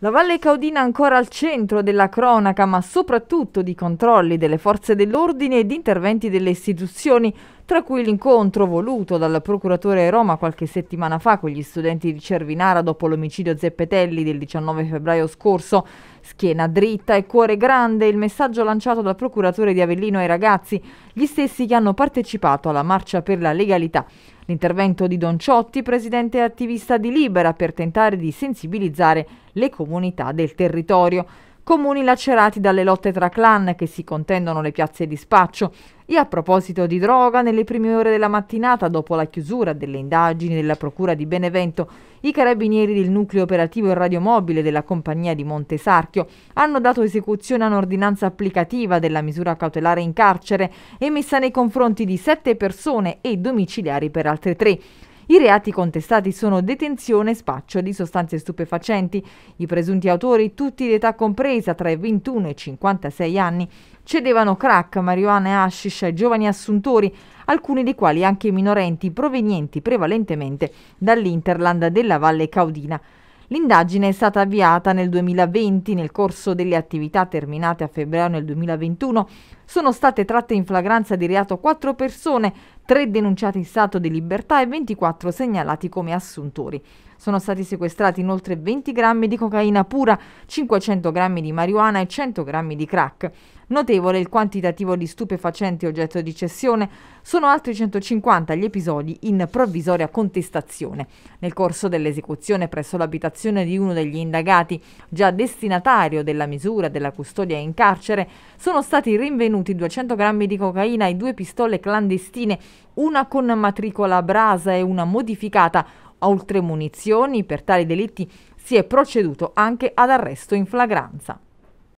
La Valle Caudina ancora al centro della cronaca, ma soprattutto di controlli delle forze dell'ordine e di interventi delle istituzioni tra cui l'incontro voluto dal procuratore a Roma qualche settimana fa con gli studenti di Cervinara dopo l'omicidio Zeppetelli del 19 febbraio scorso. Schiena dritta e cuore grande, il messaggio lanciato dal procuratore di Avellino ai ragazzi, gli stessi che hanno partecipato alla marcia per la legalità. L'intervento di Don Ciotti, presidente e attivista di Libera, per tentare di sensibilizzare le comunità del territorio comuni lacerati dalle lotte tra clan che si contendono le piazze di spaccio. E a proposito di droga, nelle prime ore della mattinata, dopo la chiusura delle indagini della Procura di Benevento, i carabinieri del nucleo operativo e radiomobile della compagnia di Montesarchio hanno dato esecuzione a un'ordinanza applicativa della misura cautelare in carcere emessa nei confronti di sette persone e domiciliari per altre tre. I reati contestati sono detenzione e spaccio di sostanze stupefacenti. I presunti autori, tutti di età compresa tra i 21 e i 56 anni, cedevano crack, marijuana e hashish ai giovani assuntori, alcuni dei quali anche minorenti provenienti prevalentemente dall'Interland della Valle Caudina. L'indagine è stata avviata nel 2020. Nel corso delle attività terminate a febbraio del 2021 sono state tratte in flagranza di reato quattro persone 3 denunciati in stato di libertà e 24 segnalati come assuntori. Sono stati sequestrati inoltre 20 grammi di cocaina pura, 500 grammi di marijuana e 100 grammi di crack. Notevole il quantitativo di stupefacenti oggetto di cessione, sono altri 150 gli episodi in provvisoria contestazione. Nel corso dell'esecuzione presso l'abitazione di uno degli indagati, già destinatario della misura della custodia in carcere, sono stati rinvenuti 200 grammi di cocaina e due pistole clandestine una con matricola brasa e una modificata. Oltre munizioni, per tali delitti si è proceduto anche ad arresto in flagranza.